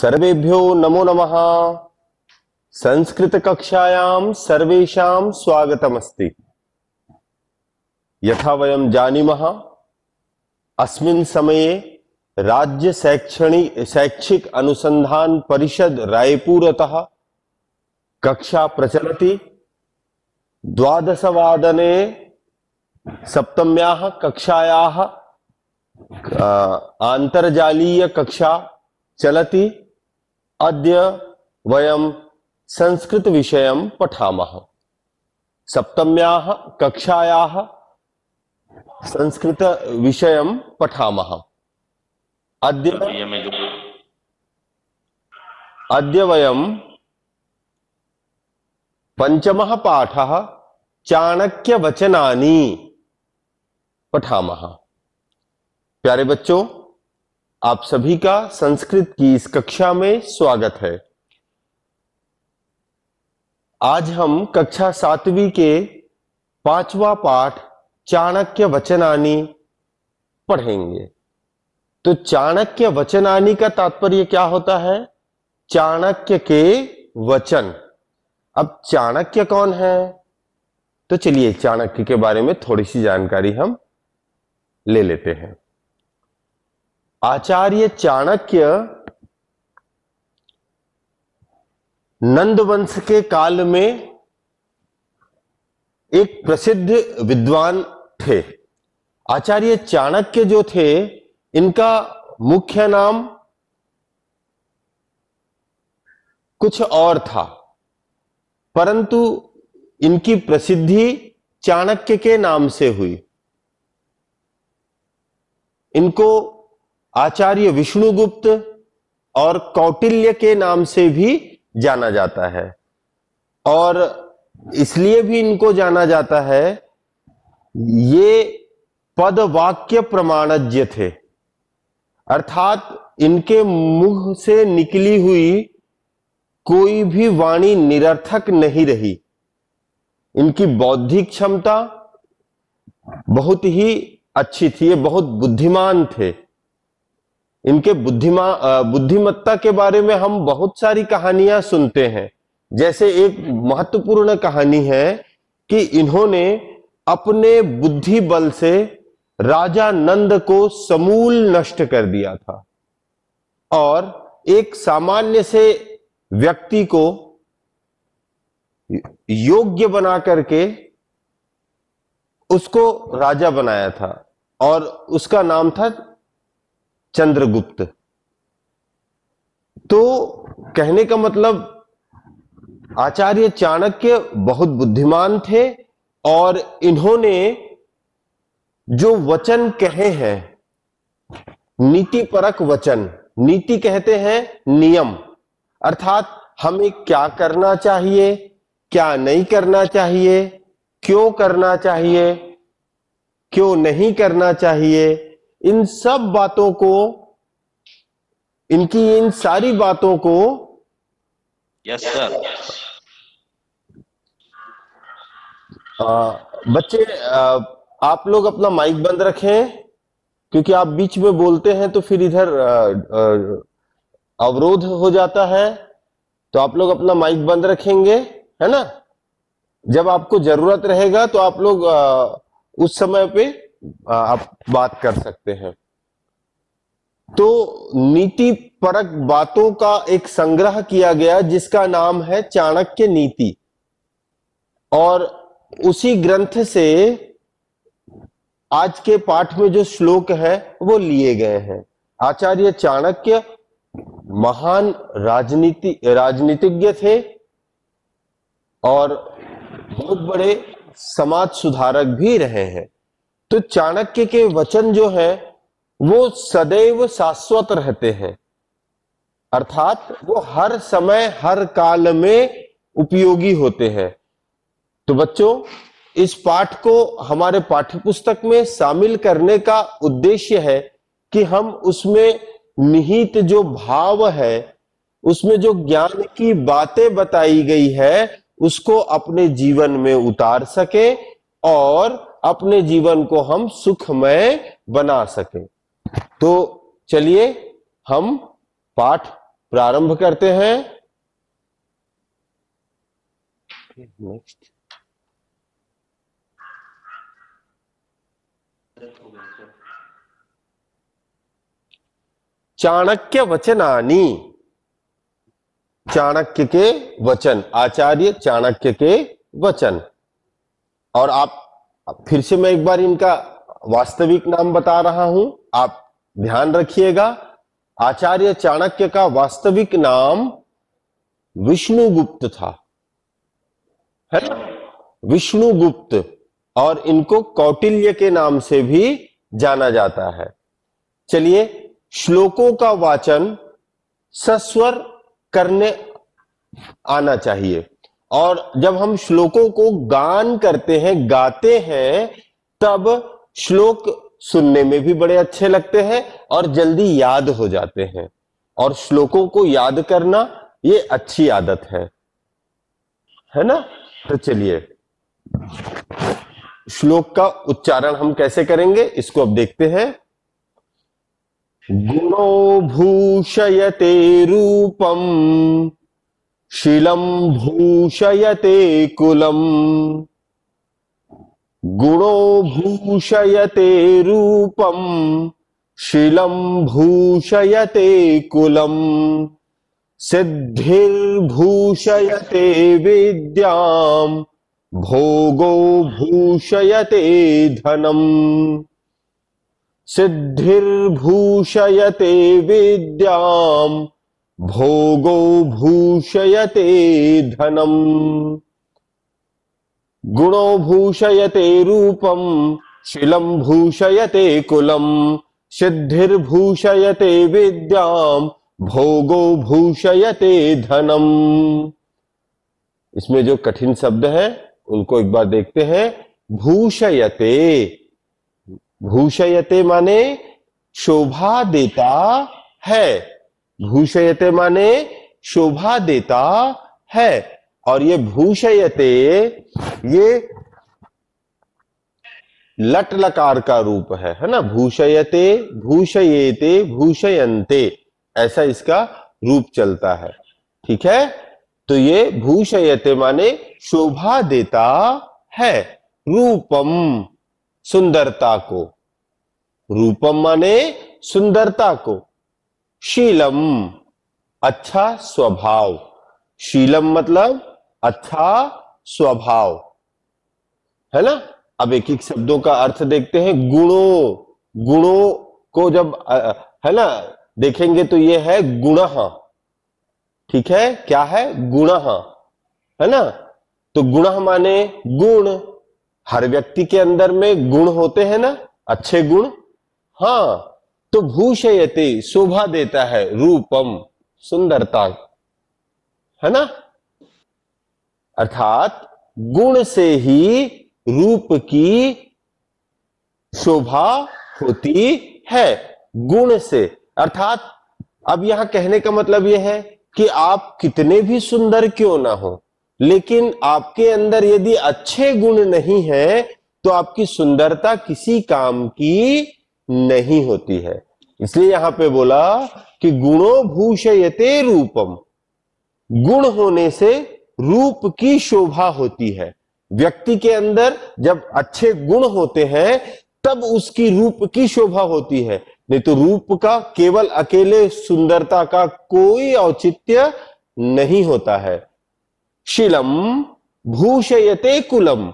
सर्वेभ्यो नमो नमः संस्कृत कक्षायां सर्वेषां स्वागतमस्ति यथा वयं जानीमः अस्मिन् समये राज्य शैक्षणिक शैक्षिक अनुसंधान परिषद रायपुरतः कक्षा प्रचलति द्वादशवादने सप्तम्याः कक्षायाः आन्तर्जालीय कक्षा चलती अद्य वयं विषय पठामः सप्तम्याः कक्षायाः विषय पठामः अद्य अद्य वयम पञ्चमः पाठः चाणक्यवचनानि पठामः प्यारे बच्चों आप सभी का संस्कृत की इस कक्षा में स्वागत है आज हम कक्षा सातवीं के पांचवा पाठ चाणक्य वचनानी पढ़ेंगे तो चाणक्य वचनानी का तात्पर्य क्या होता है चाणक्य के वचन अब चाणक्य कौन है तो चलिए चाणक्य के बारे में थोड़ी सी जानकारी हम ले लेते हैं आचार्य चाणक्य नंदवंश के काल में एक प्रसिद्ध विद्वान थे आचार्य चाणक्य जो थे इनका मुख्य नाम कुछ और था परंतु इनकी प्रसिद्धि चाणक्य के नाम से हुई इनको आचार्य विष्णुगुप्त और कौटिल्य के नाम से भी जाना जाता है और इसलिए भी इनको जाना जाता है ये पद वाक्य प्रमाणज्य थे अर्थात इनके मुख से निकली हुई कोई भी वाणी निरर्थक नहीं रही इनकी बौद्धिक क्षमता बहुत ही अच्छी थी ये बहुत बुद्धिमान थे इनके बुद्धिमा बुद्धिमत्ता के बारे में हम बहुत सारी कहानियां सुनते हैं जैसे एक महत्वपूर्ण कहानी है कि इन्होंने अपने बुद्धि बल से राजा नंद को समूल नष्ट कर दिया था और एक सामान्य से व्यक्ति को योग्य बना करके उसको राजा बनाया था और उसका नाम था चंद्रगुप्त तो कहने का मतलब आचार्य चाणक्य बहुत बुद्धिमान थे और इन्होंने जो वचन कहे हैं नीति परक वचन नीति कहते हैं नियम अर्थात हमें क्या करना चाहिए क्या नहीं करना चाहिए क्यों करना चाहिए क्यों नहीं करना चाहिए इन सब बातों को इनकी इन सारी बातों को यस सर बच्चे आ, आप लोग अपना माइक बंद रखें क्योंकि आप बीच में बोलते हैं तो फिर इधर अवरोध हो जाता है तो आप लोग अपना माइक बंद रखेंगे है ना जब आपको जरूरत रहेगा तो आप लोग आ, उस समय पे आप बात कर सकते हैं तो नीति परक बातों का एक संग्रह किया गया जिसका नाम है चाणक्य नीति और उसी ग्रंथ से आज के पाठ में जो श्लोक है वो लिए गए हैं आचार्य चाणक्य महान राजनीति राजनीतिज्ञ थे और बहुत बड़े समाज सुधारक भी रहे हैं तो चाणक्य के वचन जो है वो सदैव शाश्वत रहते हैं अर्थात वो हर समय हर काल में उपयोगी होते हैं तो बच्चों इस पाठ को हमारे पाठ्यपुस्तक में शामिल करने का उद्देश्य है कि हम उसमें निहित जो भाव है उसमें जो ज्ञान की बातें बताई गई है उसको अपने जीवन में उतार सके और अपने जीवन को हम सुखमय बना सकें तो चलिए हम पाठ प्रारंभ करते हैं नेक्स्ट चाणक्य वचनानी चाणक्य के वचन आचार्य चाणक्य के वचन और आप फिर से मैं एक बार इनका वास्तविक नाम बता रहा हूं आप ध्यान रखिएगा आचार्य चाणक्य का वास्तविक नाम विष्णुगुप्त था है ना विष्णुगुप्त और इनको कौटिल्य के नाम से भी जाना जाता है चलिए श्लोकों का वाचन सस्वर करने आना चाहिए और जब हम श्लोकों को गान करते हैं गाते हैं तब श्लोक सुनने में भी बड़े अच्छे लगते हैं और जल्दी याद हो जाते हैं और श्लोकों को याद करना ये अच्छी आदत है है ना तो चलिए श्लोक का उच्चारण हम कैसे करेंगे इसको अब देखते हैं गुणो भूषयते रूपम शिलम भूषयते कुलम गुणो भूषयते रूपम शिलम भूषयते कुलम सिद्धिर्भूषयते विद्याम भोगो भूषयते धनम सिद्धिर्भूषयते विद्याम् भोगो भूषयते धनम गुणो भूषयते रूपम शिलम भूषयते कुलम सिद्धिर्भूषयते विद्याम भोगो भूषयते धनम इसमें जो कठिन शब्द है उनको एक बार देखते हैं भूषयते भूषयते माने शोभा देता है भूषयते माने शोभा देता है और ये भूषयते ये लट लकार का रूप है है ना भूषयते भूषयते भूषयंते ऐसा इसका रूप चलता है ठीक है तो ये भूषयते माने शोभा देता है रूपम सुंदरता को रूपम माने सुंदरता को शीलम अच्छा स्वभाव शीलम मतलब अच्छा स्वभाव है ना अब एक एक शब्दों का अर्थ देखते हैं गुणों गुणों को जब है ना देखेंगे तो ये है गुण ठीक है क्या है गुण है ना तो गुण माने गुण हर व्यक्ति के अंदर में गुण होते हैं ना अच्छे गुण हाँ तो भूषयते शोभा देता है रूपम सुंदरता है ना अर्थात गुण से ही रूप की शोभा होती है गुण से अर्थात अब यहां कहने का मतलब यह है कि आप कितने भी सुंदर क्यों ना हो लेकिन आपके अंदर यदि अच्छे गुण नहीं है तो आपकी सुंदरता किसी काम की नहीं होती है इसलिए यहां पे बोला कि गुणो भूषयते रूपम गुण होने से रूप की शोभा होती है व्यक्ति के अंदर जब अच्छे गुण होते हैं तब उसकी रूप की शोभा होती है नहीं तो रूप का केवल अकेले सुंदरता का कोई औचित्य नहीं होता है शिलम भूषयते कुलम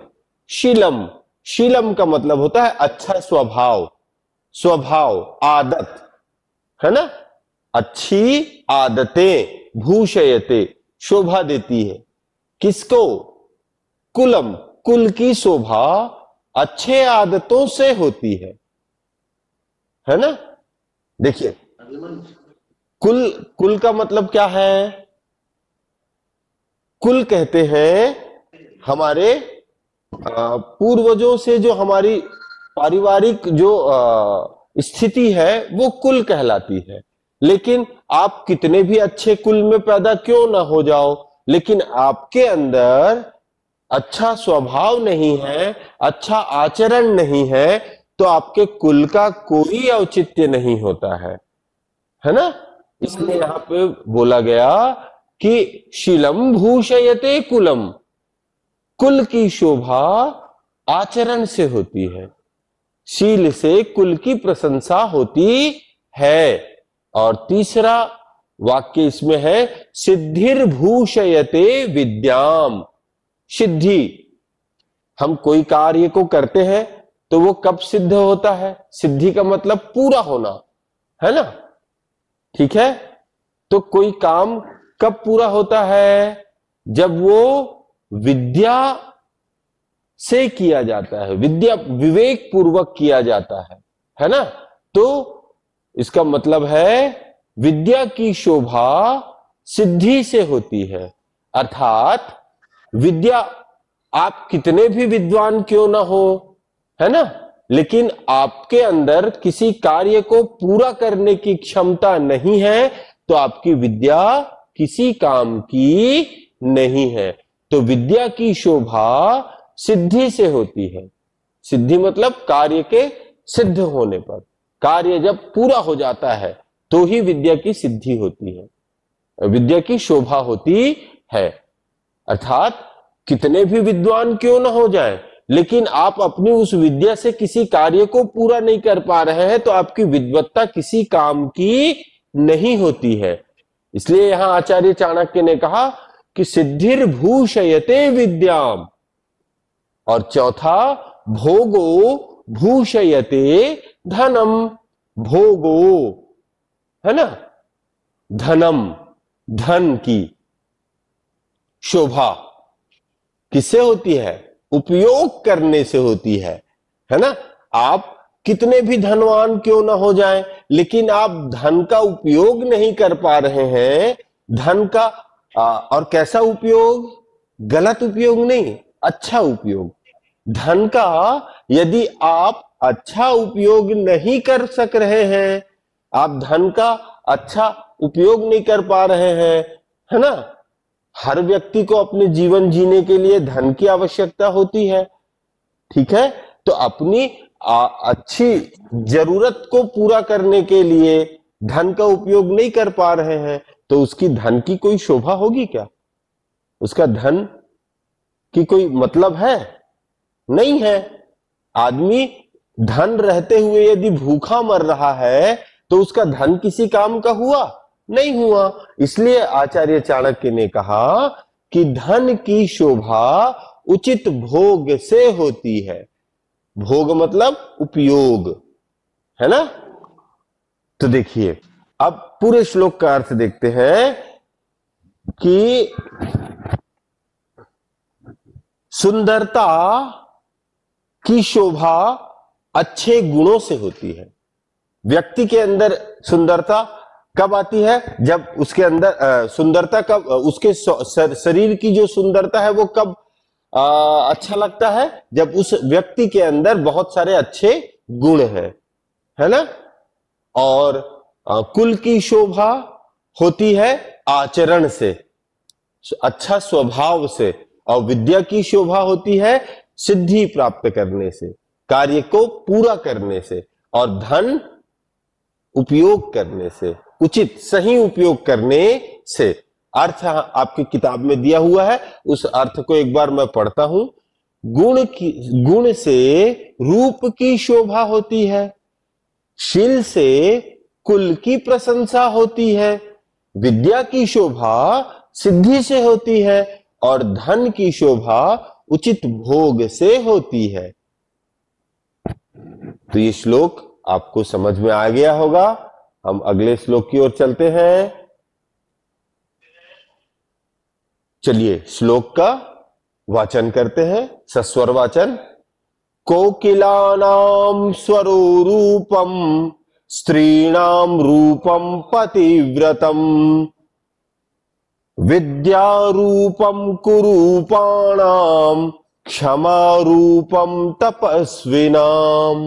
शिलम शिलम का मतलब होता है अच्छा स्वभाव स्वभाव आदत है ना अच्छी आदतें भूषयते शोभा देती है किसको कुलम कुल की शोभा अच्छे आदतों से होती है है ना देखिए कुल कुल का मतलब क्या है कुल कहते हैं हमारे पूर्वजों से जो हमारी पारिवारिक जो स्थिति है वो कुल कहलाती है लेकिन आप कितने भी अच्छे कुल में पैदा क्यों ना हो जाओ लेकिन आपके अंदर अच्छा स्वभाव नहीं है अच्छा आचरण नहीं है तो आपके कुल का कोई औचित्य नहीं होता है है ना इसलिए यहां पे बोला गया कि शिलम भूषयते कुलम कुल की शोभा आचरण से होती है शील से कुल की प्रशंसा होती है और तीसरा वाक्य इसमें है सिद्धिर भूषयते विद्याम सिद्धि हम कोई कार्य को करते हैं तो वो कब सिद्ध होता है सिद्धि का मतलब पूरा होना है ना ठीक है तो कोई काम कब पूरा होता है जब वो विद्या से किया जाता है विद्या विवेक पूर्वक किया जाता है है ना तो इसका मतलब है विद्या की शोभा सिद्धि से होती है अर्थात विद्या आप कितने भी विद्वान क्यों ना हो है ना लेकिन आपके अंदर किसी कार्य को पूरा करने की क्षमता नहीं है तो आपकी विद्या किसी काम की नहीं है तो विद्या की शोभा सिद्धि से होती है सिद्धि मतलब कार्य के सिद्ध होने पर कार्य जब पूरा हो जाता है तो ही विद्या की सिद्धि होती है विद्या की शोभा होती है अर्थात कितने भी विद्वान क्यों ना हो जाए लेकिन आप अपनी उस विद्या से किसी कार्य को पूरा नहीं कर पा रहे हैं तो आपकी विद्वत्ता किसी काम की नहीं होती है इसलिए यहां आचार्य चाणक्य ने कहा कि सिद्धिर भूषयते विद्याम और चौथा भोगो भूषयते धनम भोगो है ना धनम धन की शोभा किससे होती है उपयोग करने से होती है है ना आप कितने भी धनवान क्यों ना हो जाए लेकिन आप धन का उपयोग नहीं कर पा रहे हैं धन का आ, और कैसा उपयोग गलत उपयोग नहीं अच्छा उपयोग धन का यदि आप अच्छा उपयोग नहीं कर सक रहे हैं आप धन का अच्छा उपयोग नहीं कर पा रहे हैं है ना हर व्यक्ति को अपने जीवन जीने के लिए धन की आवश्यकता होती है ठीक है तो अपनी आ, अच्छी जरूरत को पूरा करने के लिए धन का उपयोग नहीं कर पा रहे हैं तो उसकी धन की कोई शोभा होगी क्या उसका धन कि कोई मतलब है नहीं है आदमी धन रहते हुए यदि भूखा मर रहा है तो उसका धन किसी काम का हुआ नहीं हुआ इसलिए आचार्य चाणक्य ने कहा कि धन की शोभा उचित भोग से होती है भोग मतलब उपयोग है ना तो देखिए अब पूरे श्लोक का अर्थ देखते हैं कि सुंदरता की शोभा अच्छे गुणों से होती है व्यक्ति के अंदर सुंदरता कब आती है जब उसके अंदर सुंदरता कब उसके सर, शरीर की जो सुंदरता है वो कब आ, अच्छा लगता है जब उस व्यक्ति के अंदर बहुत सारे अच्छे गुण हैं है ना और आ, कुल की शोभा होती है आचरण से अच्छा स्वभाव से और विद्या की शोभा होती है सिद्धि प्राप्त करने से कार्य को पूरा करने से और धन उपयोग करने से उचित सही उपयोग करने से अर्थ आपकी किताब में दिया हुआ है उस अर्थ को एक बार मैं पढ़ता हूं गुण की गुण से रूप की शोभा होती है शील से कुल की प्रशंसा होती है विद्या की शोभा सिद्धि से होती है और धन की शोभा उचित भोग से होती है तो ये श्लोक आपको समझ में आ गया होगा हम अगले श्लोक की ओर चलते हैं चलिए श्लोक का वाचन करते हैं सस्वर वाचन कोकिलानाम स्वरो रूपम स्त्रीणाम रूपम पतिव्रतम विद्यारूपं कुरूपाणां क्षमारूपं तपस्विनाम्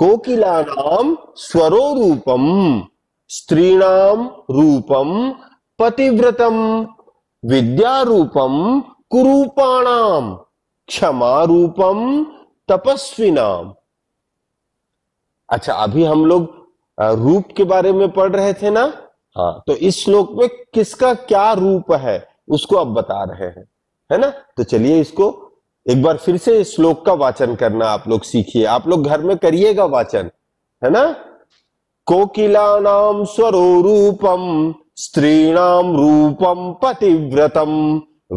कोकिलानां स्वरोरूपं रूपम पतिव्रतम पतिव्रतं विद्यारूपं क्षमा रूपम तपस्विनाम अच्छा अभी हम लोग रूप के बारे में पढ़ रहे थे ना हाँ तो इस श्लोक में किसका क्या रूप है उसको आप बता रहे हैं है ना तो चलिए इसको एक बार फिर से इस श्लोक का वाचन करना आप लोग सीखिए आप लोग घर में करिएगा वाचन है ना कोकिला नाम स्वरो रूपम नाम रूपम पतिव्रतम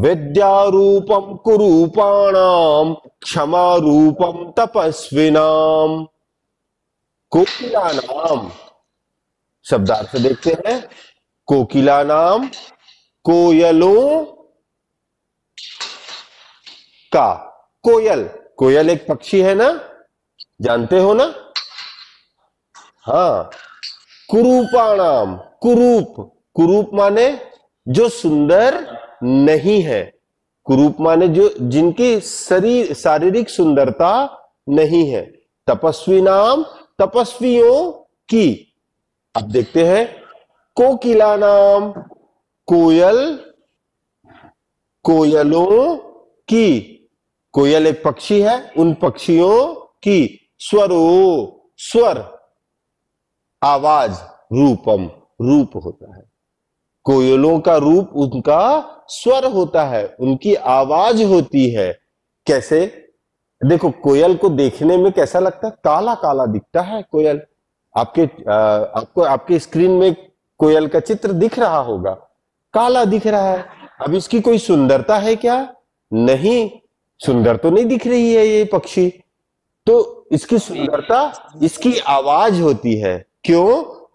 विद्यारूपम कुरूपाणाम क्षमा रूपम नाम कोकिला नाम शब्दार्थ देखते हैं कोकिला नाम कोयलों का कोयल कोयल एक पक्षी है ना जानते हो ना हाँ कुरूपाणाम कुरूप कुरूप माने जो सुंदर नहीं है कुरूप माने जो जिनकी शरीर शारीरिक सुंदरता नहीं है तपस्वी नाम तपस्वियों की अब देखते हैं कोकिला नाम कोयल कोयलों की कोयल एक पक्षी है उन पक्षियों की स्वरो स्वर आवाज रूपम रूप होता है कोयलों का रूप उनका स्वर होता है उनकी आवाज होती है कैसे देखो कोयल को देखने में कैसा लगता है काला काला दिखता है कोयल आपके आपको आपके स्क्रीन में कोयल का चित्र दिख रहा होगा काला दिख रहा है अब इसकी कोई सुंदरता है क्या नहीं सुंदर तो नहीं दिख रही है ये पक्षी तो इसकी सुंदरता इसकी आवाज होती है क्यों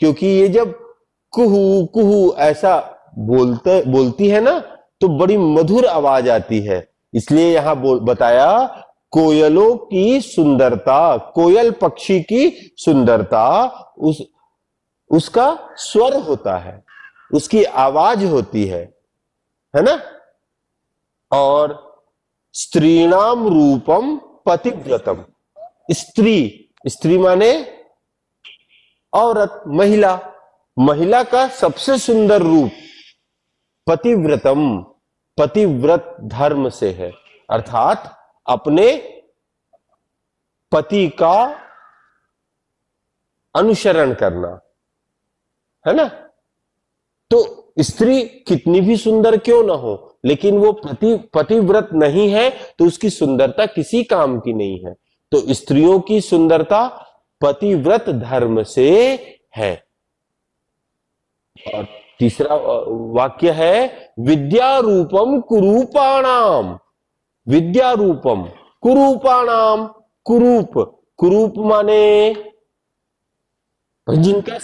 क्योंकि ये जब कुहू कुहू ऐसा बोलते बोलती है ना तो बड़ी मधुर आवाज आती है इसलिए यहां बताया कोयलों की सुंदरता कोयल पक्षी की सुंदरता उस उसका स्वर होता है उसकी आवाज होती है है ना और स्त्रीणाम रूपम पतिव्रतम स्त्री स्त्री माने औरत महिला महिला का सबसे सुंदर रूप पतिव्रतम पतिव्रत धर्म से है अर्थात अपने पति का अनुसरण करना है ना तो स्त्री कितनी भी सुंदर क्यों ना हो लेकिन वो पति पतिव्रत नहीं है तो उसकी सुंदरता किसी काम की नहीं है तो स्त्रियों की सुंदरता पतिव्रत धर्म से है और तीसरा वाक्य है विद्या रूपम कुरूपाणाम विद्या रूपम कुरूपाणाम कुरूप कुरूप माने जिनका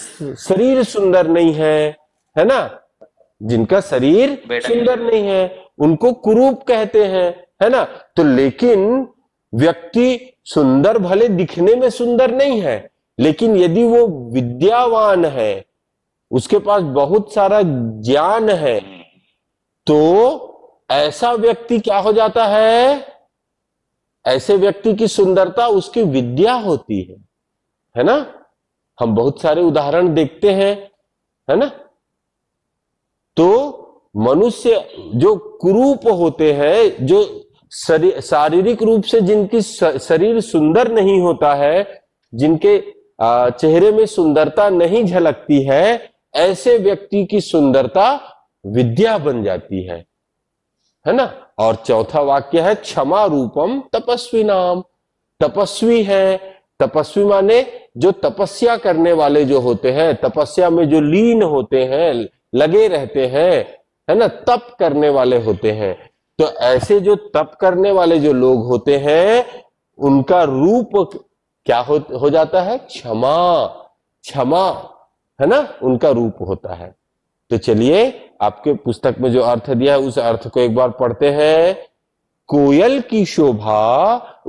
शरीर सुंदर नहीं है है ना जिनका शरीर सुंदर नहीं है उनको कुरूप कहते हैं है ना तो लेकिन व्यक्ति सुंदर भले दिखने में सुंदर नहीं है लेकिन यदि वो विद्यावान है उसके पास बहुत सारा ज्ञान है तो ऐसा व्यक्ति क्या हो जाता है ऐसे व्यक्ति की सुंदरता उसकी विद्या होती है है ना हम बहुत सारे उदाहरण देखते हैं है ना तो मनुष्य जो कुरूप होते हैं जो शारीरिक रूप से जिनकी शरीर सुंदर नहीं होता है जिनके चेहरे में सुंदरता नहीं झलकती है ऐसे व्यक्ति की सुंदरता विद्या बन जाती है है ना और चौथा वाक्य है क्षमा रूपम तपस्वी नाम तपस्वी है तपस्वी माने जो तपस्या करने वाले जो होते हैं तपस्या में जो लीन होते हैं लगे रहते हैं है ना तप करने वाले होते हैं तो ऐसे जो तप करने वाले जो लोग होते हैं उनका रूप क्या हो, हो जाता है क्षमा क्षमा है ना उनका रूप होता है तो चलिए आपके पुस्तक में जो अर्थ दिया है उस अर्थ को एक बार पढ़ते हैं कोयल की शोभा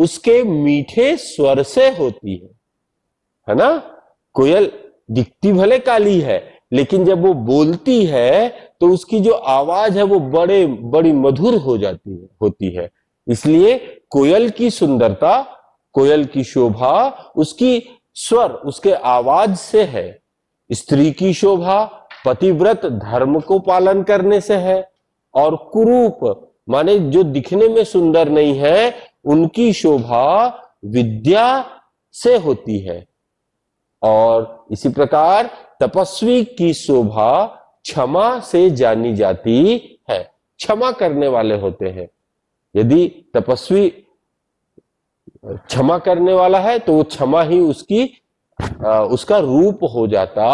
उसके मीठे स्वर से होती है है ना कोयल दिखती भले काली है लेकिन जब वो बोलती है तो उसकी जो आवाज है वो बड़े बड़ी मधुर हो जाती है होती है इसलिए कोयल की सुंदरता कोयल की शोभा उसकी स्वर उसके आवाज से है स्त्री की शोभा पतिव्रत धर्म को पालन करने से है और कुरूप माने जो दिखने में सुंदर नहीं है उनकी शोभा विद्या से होती है और इसी प्रकार तपस्वी की शोभा क्षमा से जानी जाती है क्षमा करने वाले होते हैं यदि तपस्वी क्षमा करने वाला है तो वो क्षमा ही उसकी आ, उसका रूप हो जाता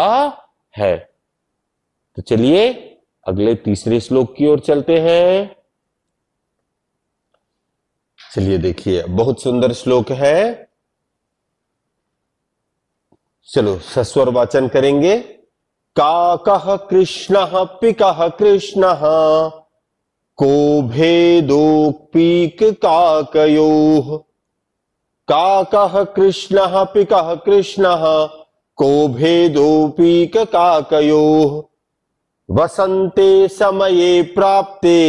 है तो चलिए अगले तीसरे श्लोक की ओर चलते हैं चलिए देखिए बहुत सुंदर श्लोक है चलो सस्वर वाचन करेंगे काकः कृष्ण पिक कृष्ण को भेदोऽपीक काकयोः काकः कृष्ण पिक कृष्ण को भेदोऽपीक काकयोः वसंते समये प्राप्ते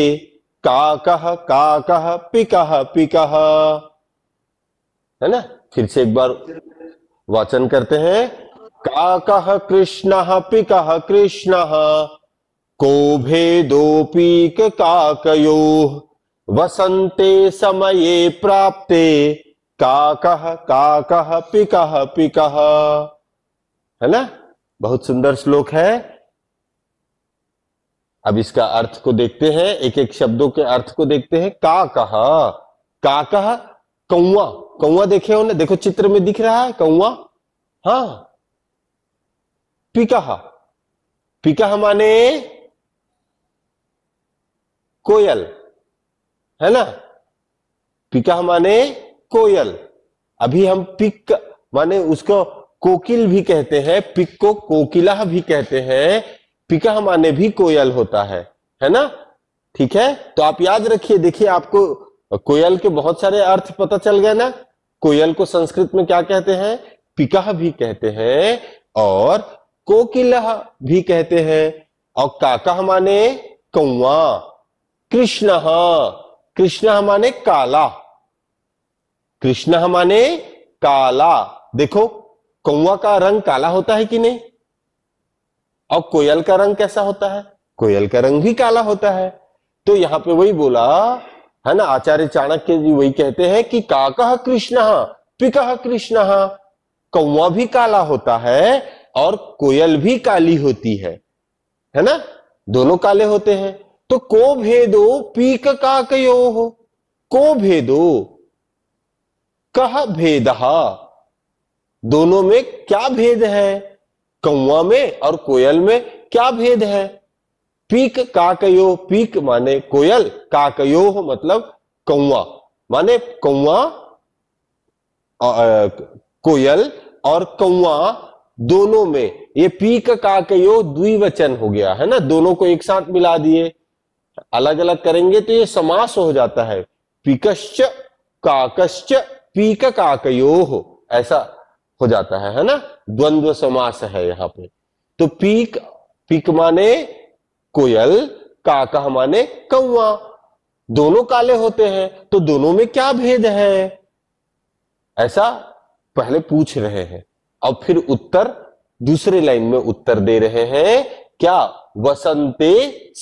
काकह काकह पिकह पिकह है ना फिर से एक बार वाचन करते हैं काकह कृष्ण पिकह कृष्ण को पीक काकयो वसंते समये प्राप्ते काकह काकह पिकह पिकह है ना बहुत सुंदर श्लोक है अब इसका अर्थ को देखते हैं एक एक शब्दों के अर्थ को देखते हैं का कहा का कहा कौआ कौआ देखे उन्हें देखो चित्र में दिख रहा है कौआ हा पिकाहा पिकाह माने कोयल है ना पिका माने कोयल अभी हम पिक माने उसको कोकिल भी कहते हैं पिक को कोकिला भी कहते हैं पिका माने भी कोयल होता है है ना ठीक है तो आप याद रखिए देखिए आपको कोयल के बहुत सारे अर्थ पता चल गए ना कोयल को संस्कृत में क्या कहते हैं पिकाह भी कहते हैं और कोकिलह भी कहते हैं और काका माने कौआ कृष्ण कृष्ण हमाने काला कृष्ण माने काला देखो कौआ का रंग काला होता है कि नहीं और कोयल का रंग कैसा होता है कोयल का रंग भी काला होता है तो यहाँ पे वही बोला है ना आचार्य चाणक्य जी वही कहते हैं कि काकह कृष्ण पिकह कृष्ण कौआ भी काला होता है और कोयल भी काली होती है है ना दोनों काले होते हैं तो को भेदो पीक का कयो हो को भेदो कह भेद दोनों में क्या भेद है कौआ में और कोयल में क्या भेद है पीक काकयो पीक माने कोयल काकयो मतलब कौआ माने कौआ कोयल और कौआ दोनों में ये पीक काकयो द्विवचन हो गया है ना दोनों को एक साथ मिला दिए अलग अलग करेंगे तो ये समास हो जाता है पीकश्च काकश्च पीक काकयो ऐसा हो जाता है है ना द्वंद्व समास है यहां पे तो पीक पीक माने कोयल काका माने कौआ दोनों काले होते हैं तो दोनों में क्या भेद है ऐसा पहले पूछ रहे हैं और फिर उत्तर दूसरे लाइन में उत्तर दे रहे हैं क्या वसंते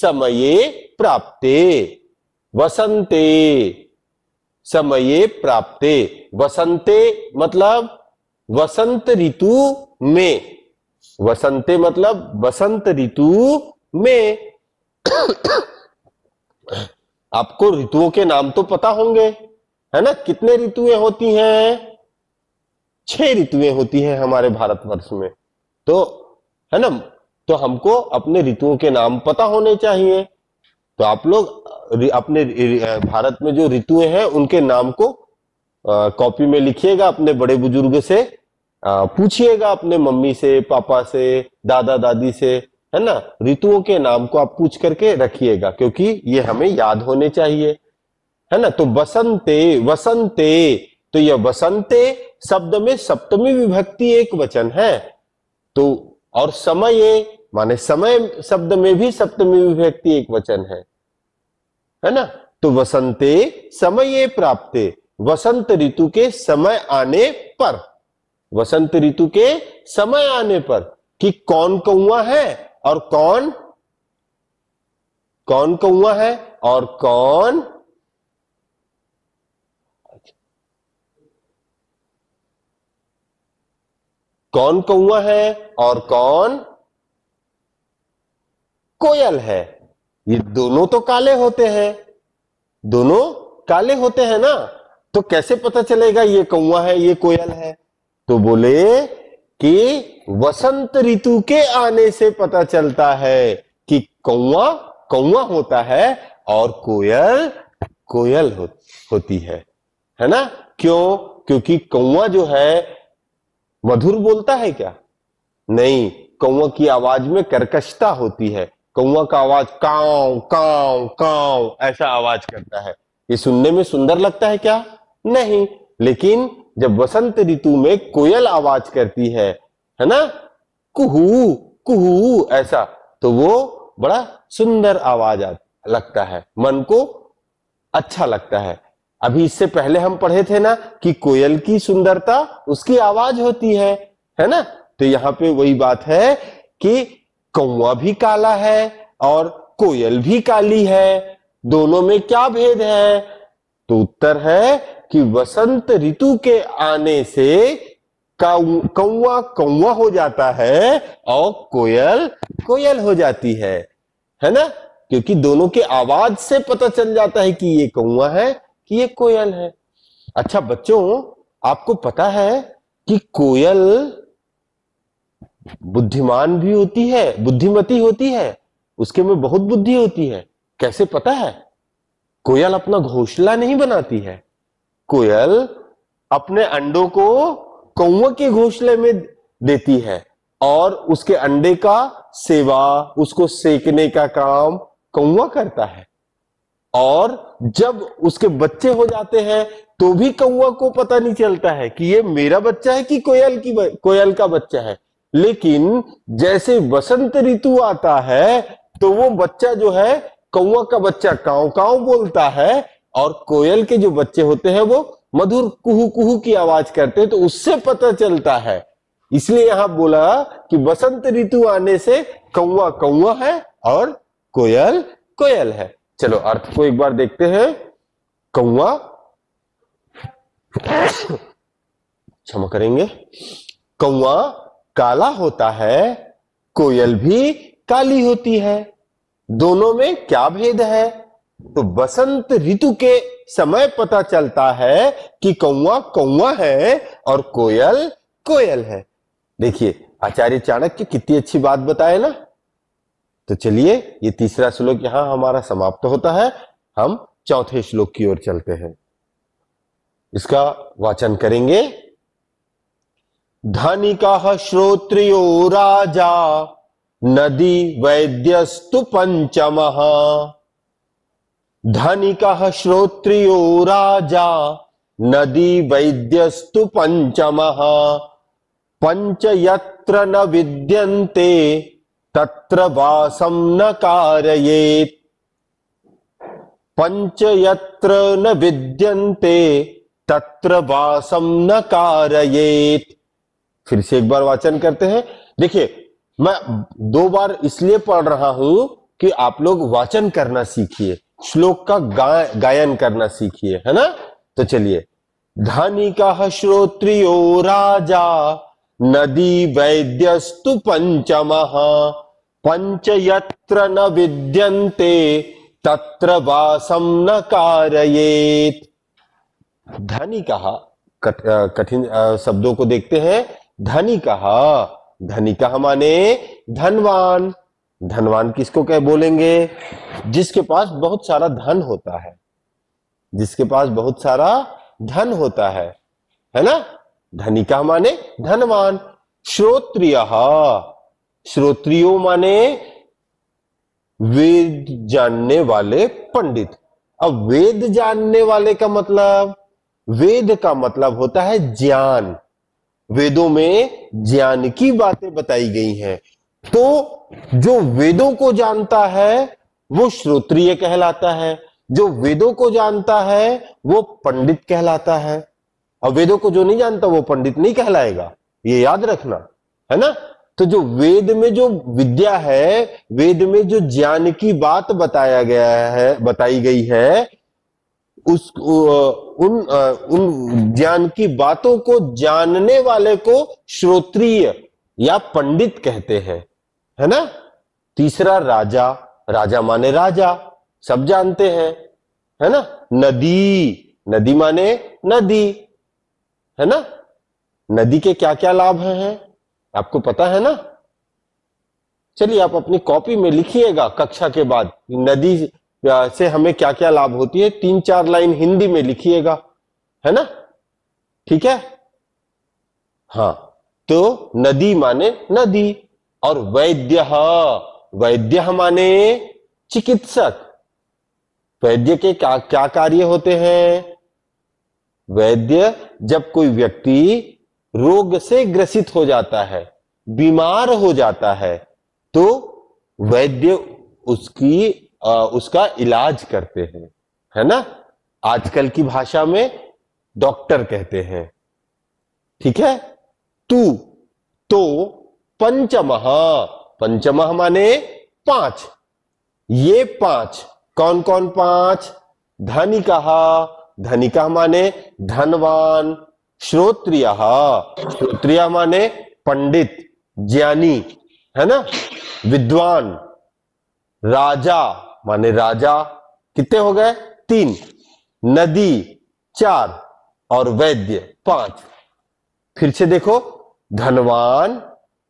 समये प्राप्ते वसंते समये प्राप्ते वसंते मतलब वसंत ऋतु में वसंते मतलब वसंत ऋतु में आपको ऋतुओं के नाम तो पता होंगे है ना कितने ऋतुएं होती हैं छह ऋतुएं होती हैं हमारे भारतवर्ष में तो है ना तो हमको अपने ऋतुओं के नाम पता होने चाहिए तो आप लोग अपने भारत में जो ऋतुएं हैं उनके नाम को कॉपी में लिखिएगा अपने बड़े बुजुर्ग से पूछिएगा अपने मम्मी से पापा से दादा दादी से है ना ऋतुओं के नाम को आप पूछ करके रखिएगा क्योंकि ये हमें याद होने चाहिए है ना तो बसंते वसंते तो यह वसंते शब्द में सप्तमी विभक्ति एक वचन है तो और समय माने समय शब्द में भी सप्तमी विभक्ति एक वचन है है ना तो वसंते समय प्राप्ते वसंत ऋतु के समय आने पर वसंत ऋतु के समय आने पर कि कौन कौआ है और कौन कौन कौआ है और कौन कौन कौआ है और कौन कोयल है ये दोनों तो काले होते हैं दोनों काले होते हैं ना तो कैसे पता चलेगा ये कौआ है ये कोयल है तो बोले कि वसंत ऋतु के आने से पता चलता है कि कौआ कौआ होता है और कोयल कोयल हो, होती है है ना क्यों क्योंकि कौआ जो है मधुर बोलता है क्या नहीं कौआ की आवाज में कर्कशता होती है कौआ का आवाज काव काव काव ऐसा आवाज करता है ये सुनने में सुंदर लगता है क्या नहीं लेकिन जब वसंत ऋतु में कोयल आवाज करती है है ना कुहू कुहू ऐसा तो वो बड़ा सुंदर आवाज लगता है मन को अच्छा लगता है अभी इससे पहले हम पढ़े थे ना कि कोयल की सुंदरता उसकी आवाज होती है है ना तो यहाँ पे वही बात है कि कौआ भी काला है और कोयल भी काली है दोनों में क्या भेद है तो उत्तर है कि वसंत ऋतु के आने से कौआ कौआ हो जाता है और कोयल कोयल हो जाती है है ना क्योंकि दोनों के आवाज से पता चल जाता है कि ये कौआ है कि ये कोयल है अच्छा बच्चों आपको पता है कि कोयल बुद्धिमान भी होती है बुद्धिमती होती है उसके में बहुत बुद्धि होती है कैसे पता है कोयल अपना घोषला नहीं बनाती है कोयल अपने अंडों को कौआ के घोंसले में देती है और उसके अंडे का सेवा उसको सेकने का काम कौआ करता है और जब उसके बच्चे हो जाते हैं तो भी कौआ को पता नहीं चलता है कि ये मेरा बच्चा है कि कोयल की कोयल का बच्चा है लेकिन जैसे बसंत ऋतु आता है तो वो बच्चा जो है कौआ का बच्चा काव काव बोलता है और कोयल के जो बच्चे होते हैं वो मधुर कुहू कुहू की आवाज करते हैं तो उससे पता चलता है इसलिए यहां बोला कि बसंत ऋतु आने से कौआ कौआ है और कोयल कोयल है चलो अर्थ को एक बार देखते हैं कौआ क्षमा करेंगे कौआ काला होता है कोयल भी काली होती है दोनों में क्या भेद है तो बसंत ऋतु के समय पता चलता है कि कौआ कौआ है और कोयल कोयल है देखिए आचार्य चाणक्य कितनी अच्छी बात बताए ना तो चलिए ये तीसरा श्लोक यहां हमारा समाप्त होता है हम चौथे श्लोक की ओर चलते हैं इसका वाचन करेंगे का श्रोत्रियो राजा नदी वैद्यस्तु पंचमहा धनिक श्रोत्रियो राजा नदी वैद्यस्तु पंचम पंच यत्र न विद्यन्ते तत्र वासं न कारयेत् पंच यत्र न विद्यन्ते तत्र वासम न कारयेत् फिर से एक बार वाचन करते हैं देखिए मैं दो बार इसलिए पढ़ रहा हूं कि आप लोग वाचन करना सीखिए श्लोक का गा, गायन करना सीखिए है ना तो चलिए धनी का श्रोत्रियो राजा नदी वैद्यस्तु पंचम पंच यत्र न विद्यन्ते तत्र वासम न कारयेत धनी कहा कठिन शब्दों को देखते हैं धनी कहा धनी कहा माने धनवान धनवान किसको कह बोलेंगे जिसके पास बहुत सारा धन होता है जिसके पास बहुत सारा धन होता है है ना धनिका माने धनवान श्रोत्रिय श्रोत्रियो माने वेद जानने वाले पंडित अब वेद जानने वाले का मतलब वेद का मतलब होता है ज्ञान वेदों में ज्ञान की बातें बताई गई हैं तो जो वेदों को जानता है वो श्रोत्रिय कहलाता है जो वेदों को जानता है वो पंडित कहलाता है और वेदों को जो नहीं जानता वो पंडित नहीं कहलाएगा ये याद रखना है ना तो जो वेद में जो विद्या है वेद में जो ज्ञान की बात बताया गया है बताई गई है उस उन उन ज्ञान की बातों को जानने वाले को श्रोत्रिय या पंडित कहते हैं है ना तीसरा राजा राजा माने राजा सब जानते हैं है ना नदी नदी माने नदी है ना नदी के क्या क्या लाभ हैं है? आपको पता है ना चलिए आप अपनी कॉपी में लिखिएगा कक्षा के बाद नदी से हमें क्या क्या लाभ होती है तीन चार लाइन हिंदी में लिखिएगा है ना ठीक है हाँ तो नदी माने नदी और वैद्य वैद्य माने चिकित्सक वैद्य के क्या क्या कार्य होते हैं वैद्य जब कोई व्यक्ति रोग से ग्रसित हो जाता है बीमार हो जाता है तो वैद्य उसकी आ, उसका इलाज करते हैं है ना आजकल की भाषा में डॉक्टर कहते हैं ठीक है तू तो पंचम पंचम माने पांच ये पांच कौन कौन पांच धनी कहा धनी कहा माने धनवान श्रोत्रिय श्रोत्रिय माने पंडित ज्ञानी है ना विद्वान राजा माने राजा कितने हो गए तीन नदी चार और वैद्य पांच फिर से देखो धनवान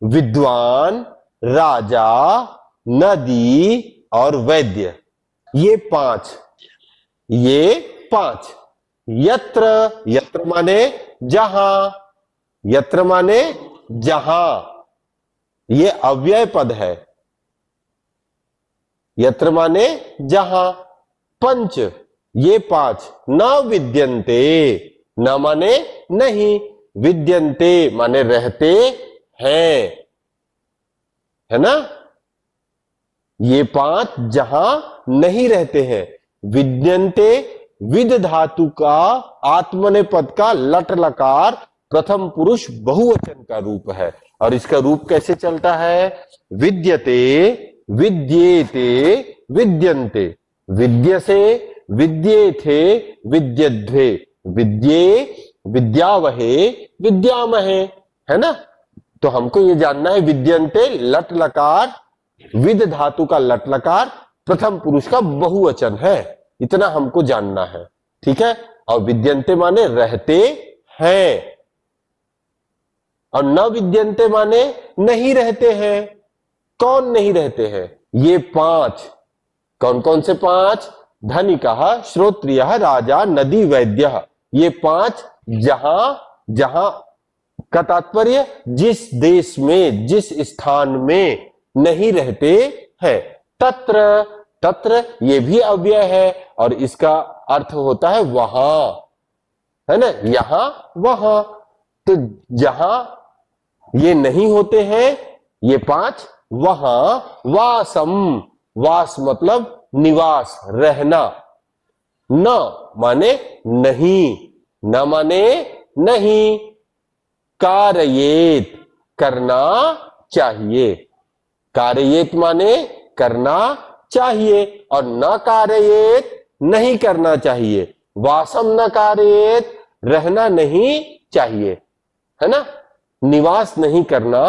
विद्वान राजा नदी और वैद्य ये पांच ये पांच यत्र यत्र माने जहां यत्र माने जहा ये अव्यय पद है यत्र माने जहां पंच ये पांच न विद्यंते न माने नहीं विद्यंते माने रहते है है ना ये पांच जहां नहीं रहते हैं विद्यंते विद धातु का आत्मने पद का लट लकार प्रथम पुरुष बहुवचन का रूप है और इसका रूप कैसे चलता है विद्यते विद्येते विद्यन्ते विद्य से विद्ये थे विद्यध्वे विद्ये विद्यावहे विद्यामहे है ना तो हमको ये जानना है विद्यंते लट लकार विद धातु का लट लकार प्रथम पुरुष का बहुवचन है इतना हमको जानना है ठीक है और विद्यंते माने रहते हैं और न विद्यंते माने नहीं रहते हैं कौन नहीं रहते हैं ये पांच कौन कौन से पांच कहा श्रोत्रिय राजा नदी वैद्य ये पांच जहां जहां का तात्पर्य जिस देश में जिस स्थान में नहीं रहते हैं तत्र तत्र ये भी अव्यय है और इसका अर्थ होता है वहां है ना यहां वहां तो जहां ये नहीं होते हैं ये पांच वहां वासम वास मतलब निवास रहना न माने नहीं न माने नहीं कार्येत करना चाहिए कार्येत माने करना चाहिए और न कार्येत नहीं करना चाहिए वासम न कार्येत रहना नहीं चाहिए है ना निवास नहीं करना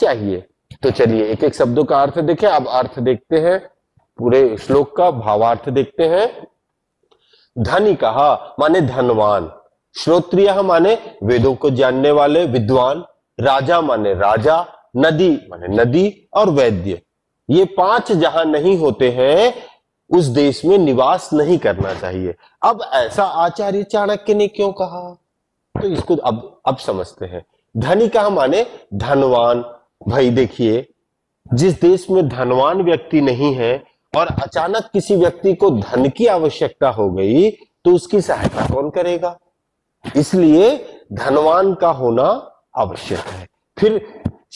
चाहिए तो चलिए एक एक शब्दों का अर्थ देखें अब अर्थ देखते हैं पूरे श्लोक का भावार्थ देखते हैं धनी कहा माने धनवान श्रोत्रिय माने वेदों को जानने वाले विद्वान राजा माने राजा नदी माने नदी और वैद्य ये पांच जहां नहीं होते हैं उस देश में निवास नहीं करना चाहिए अब ऐसा आचार्य चाणक्य ने क्यों कहा तो इसको अब अब समझते हैं धनी का माने धनवान भाई देखिए जिस देश में धनवान व्यक्ति नहीं है और अचानक किसी व्यक्ति को धन की आवश्यकता हो गई तो उसकी सहायता कौन करेगा इसलिए धनवान का होना आवश्यक है फिर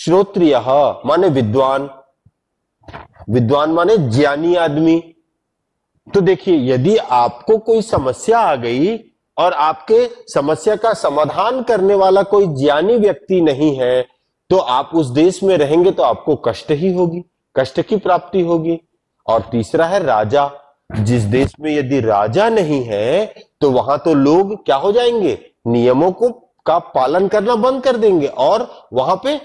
श्रोत्रिय माने विद्वान विद्वान माने ज्ञानी आदमी तो देखिए यदि आपको कोई समस्या आ गई और आपके समस्या का समाधान करने वाला कोई ज्ञानी व्यक्ति नहीं है तो आप उस देश में रहेंगे तो आपको कष्ट ही होगी कष्ट की प्राप्ति होगी और तीसरा है राजा जिस देश में यदि राजा नहीं है तो वहां तो लोग क्या हो जाएंगे नियमों को का पालन करना बंद कर देंगे और वहां पे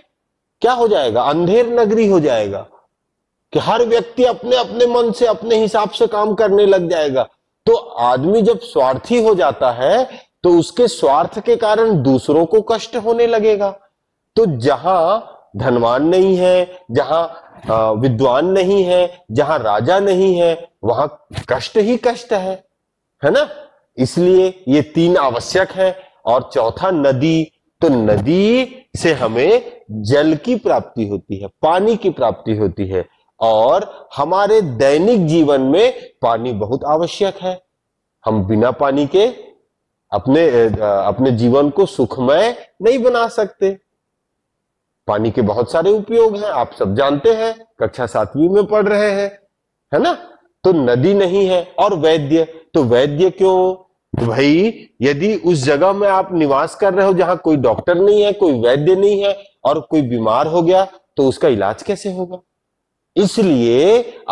क्या हो जाएगा अंधेर नगरी हो जाएगा कि हर व्यक्ति अपने अपने मन से अपने हिसाब से काम करने लग जाएगा तो आदमी जब स्वार्थी हो जाता है तो उसके स्वार्थ के कारण दूसरों को कष्ट होने लगेगा तो जहां धनवान नहीं है जहां विद्वान नहीं है जहां राजा नहीं है वहां कष्ट ही कष्ट है है ना इसलिए ये तीन आवश्यक है और चौथा नदी तो नदी से हमें जल की प्राप्ति होती है पानी की प्राप्ति होती है और हमारे दैनिक जीवन में पानी बहुत आवश्यक है हम बिना पानी के अपने अपने जीवन को सुखमय नहीं बना सकते पानी के बहुत सारे उपयोग हैं आप सब जानते हैं कक्षा सातवीं में पढ़ रहे हैं है ना तो नदी नहीं है और वैद्य तो वैद्य क्यों तो भाई यदि उस जगह में आप निवास कर रहे हो जहां कोई डॉक्टर नहीं है कोई वैद्य नहीं है और कोई बीमार हो गया तो उसका इलाज कैसे होगा इसलिए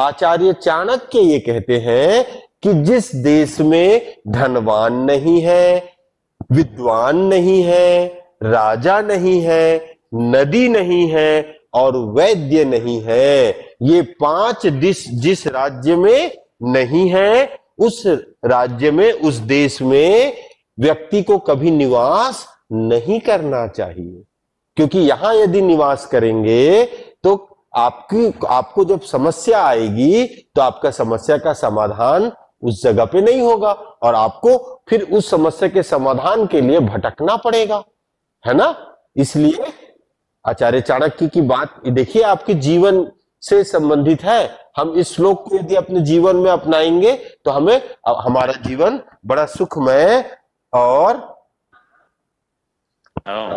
आचार्य चाणक्य ये कहते हैं कि जिस देश में धनवान नहीं है विद्वान नहीं है राजा नहीं है नदी नहीं है और वैद्य नहीं है ये पांच दिश जिस राज्य में नहीं है उस राज्य में उस देश में व्यक्ति को कभी निवास नहीं करना चाहिए क्योंकि यहां यदि निवास करेंगे तो आपकी आपको जब समस्या आएगी तो आपका समस्या का समाधान उस जगह पे नहीं होगा और आपको फिर उस समस्या के समाधान के लिए भटकना पड़ेगा है ना इसलिए आचार्य चाणक्य की बात देखिए आपके जीवन से संबंधित है हम इस श्लोक को यदि अपने जीवन में अपनाएंगे तो हमें हमारा जीवन बड़ा सुखमय और हाँ।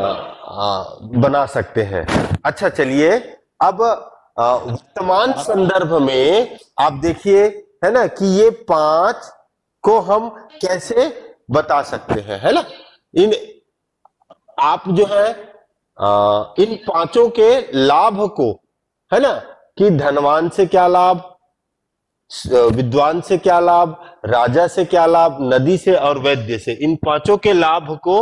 हाँ, बना सकते हैं अच्छा चलिए अब वर्तमान हाँ। संदर्भ में आप देखिए है ना कि ये पांच को हम कैसे बता सकते हैं है ना इन आप जो है आ, इन पांचों के लाभ को है ना कि धनवान से क्या लाभ विद्वान से क्या लाभ राजा से क्या लाभ नदी से और वैद्य से इन पांचों के लाभ को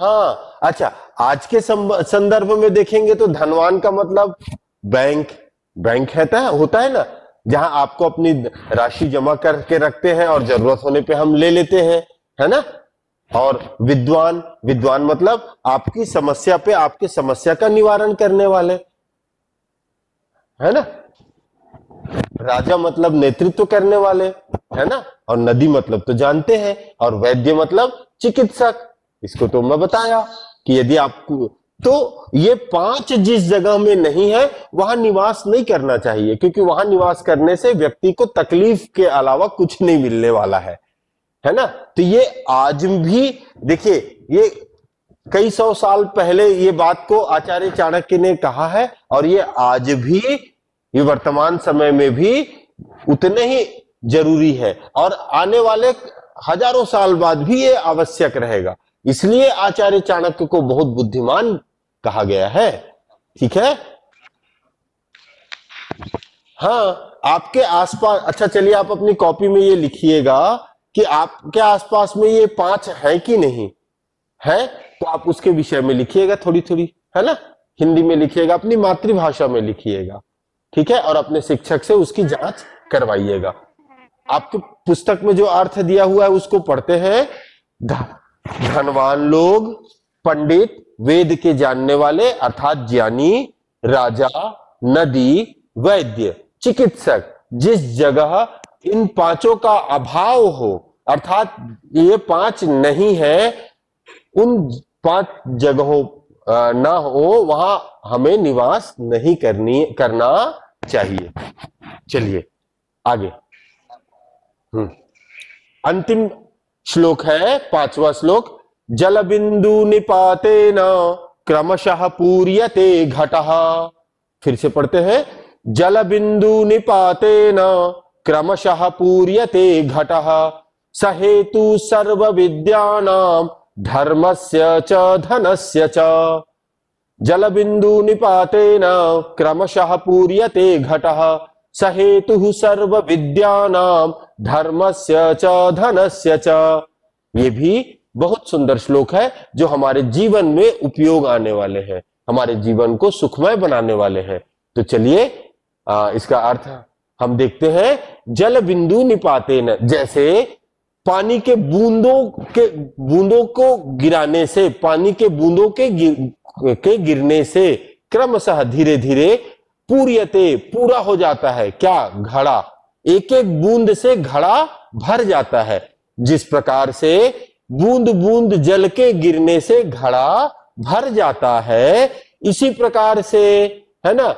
हाँ अच्छा आज के संदर्भ में देखेंगे तो धनवान का मतलब बैंक बैंक है ता, होता है ना जहां आपको अपनी राशि जमा करके रखते हैं और जरूरत होने पे हम ले लेते हैं है ना और विद्वान विद्वान मतलब आपकी समस्या पे आपकी समस्या का निवारण करने वाले है ना राजा मतलब नेतृत्व करने वाले है ना और नदी मतलब तो जानते हैं और वैद्य मतलब चिकित्सक इसको तो मैं बताया कि यदि आपको तो ये पांच जिस जगह में नहीं है वहां निवास नहीं करना चाहिए क्योंकि वहां निवास करने से व्यक्ति को तकलीफ के अलावा कुछ नहीं मिलने वाला है है ना तो ये आज भी देखिए ये कई सौ साल पहले ये बात को आचार्य चाणक्य ने कहा है और ये आज भी ये वर्तमान समय में भी उतने ही जरूरी है और आने वाले हजारों साल बाद भी ये आवश्यक रहेगा इसलिए आचार्य चाणक्य को बहुत बुद्धिमान कहा गया है ठीक है हाँ आपके आसपास अच्छा चलिए आप अपनी कॉपी में ये लिखिएगा कि आपके आसपास में ये पांच है कि नहीं है तो आप उसके विषय में लिखिएगा थोड़ी थोड़ी है ना हिंदी में लिखिएगा अपनी मातृभाषा में लिखिएगा ठीक है और अपने शिक्षक से उसकी जांच करवाइएगा आपके पुस्तक में जो अर्थ दिया हुआ है उसको पढ़ते हैं धनवान लोग पंडित वेद के जानने वाले अर्थात ज्ञानी राजा नदी वैद्य चिकित्सक जिस जगह इन पांचों का अभाव हो अर्थात ये पांच नहीं है उन पांच जगहों ना हो वहां हमें निवास नहीं करनी करना चाहिए चलिए आगे हम्म अंतिम श्लोक है पांचवा श्लोक जल बिंदु निपाते न क्रमशः पूर्यते घट फिर से पढ़ते हैं जल बिंदु निपाते न क्रमशः पूर्यते घट सहेतु सर्व विद्यानाम धर्मस्य च धनस्य च निपाते न क्रमशः पूर्यते घट सहेतु सर्व विद्यानाम धर्मस्य च धनस्य च ये भी बहुत सुंदर श्लोक है जो हमारे जीवन में उपयोग आने वाले हैं हमारे जीवन को सुखमय बनाने वाले हैं तो चलिए इसका अर्थ हम देखते हैं जल बिंदु निपाते न जैसे पानी के बूंदों के बूंदों को गिराने से पानी के बूंदों के गिर, के गिरने से क्रमशः धीरे धीरे पूर्यते पूरा हो जाता है क्या घड़ा एक एक बूंद से घड़ा भर जाता है जिस प्रकार से बूंद बूंद जल के गिरने से घड़ा भर जाता है इसी प्रकार से है ना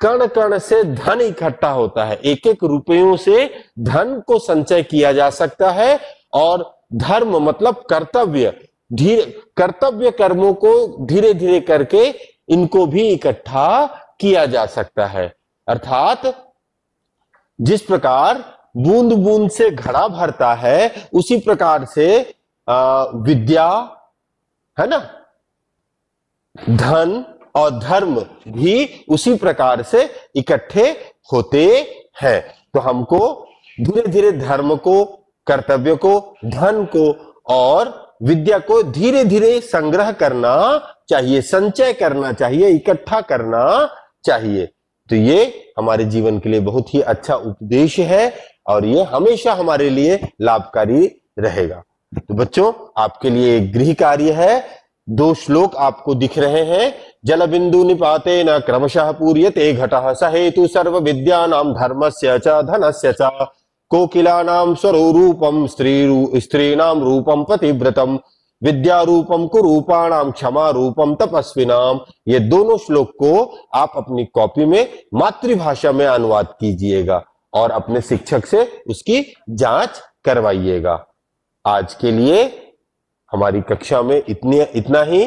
कण कण से धन इकट्ठा होता है एक एक रुपयों से धन को संचय किया जा सकता है और धर्म मतलब कर्तव्य धीरे कर्तव्य कर्मों को धीरे धीरे करके इनको भी इकट्ठा किया जा सकता है अर्थात जिस प्रकार बूंद बूंद से घड़ा भरता है उसी प्रकार से आ, विद्या है ना धन और धर्म भी उसी प्रकार से इकट्ठे होते हैं तो हमको धीरे धीरे धर्म को कर्तव्य को धन को और विद्या को धीरे धीरे संग्रह करना चाहिए संचय करना चाहिए इकट्ठा करना चाहिए तो ये हमारे जीवन के लिए बहुत ही अच्छा उपदेश है और ये हमेशा हमारे लिए लाभकारी रहेगा तो बच्चों आपके लिए एक गृह कार्य है दो श्लोक आपको दिख रहे हैं जलबिंदु न क्रमशः पूर्यते घटः स हेतु सर्व विद्यानां धर्मस्य च धनस्य च कोकिलानां स्वरूपं स्त्री स्त्रीणां रूपम पतिव्रतम विद्यारूपम कुरूपाणाम क्षमा रूपम तपस्विनाम ये दोनों श्लोक को आप अपनी कॉपी में मातृभाषा में अनुवाद कीजिएगा और अपने शिक्षक से उसकी जांच करवाइएगा आज के लिए हमारी कक्षा में इतनी इतना ही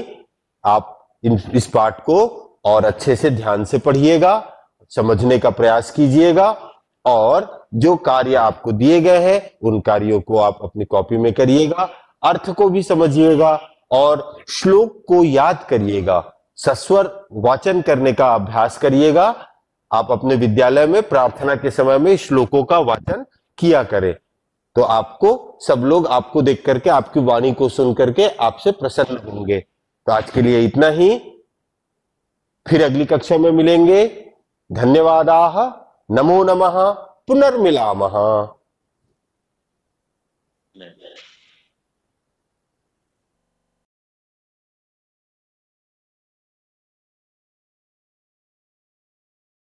आप इन इस पाठ को और अच्छे से ध्यान से पढ़िएगा समझने का प्रयास कीजिएगा और जो कार्य आपको दिए गए हैं उन कार्यों को आप अपनी कॉपी में करिएगा अर्थ को भी समझिएगा और श्लोक को याद करिएगा सस्वर वाचन करने का अभ्यास करिएगा आप अपने विद्यालय में प्रार्थना के समय में श्लोकों का वाचन किया करें तो आपको सब लोग आपको देख करके आपकी वाणी को सुन करके आपसे प्रसन्न होंगे तो आज के लिए इतना ही फिर अगली कक्षा में मिलेंगे धन्यवाद आह नमो नमः महा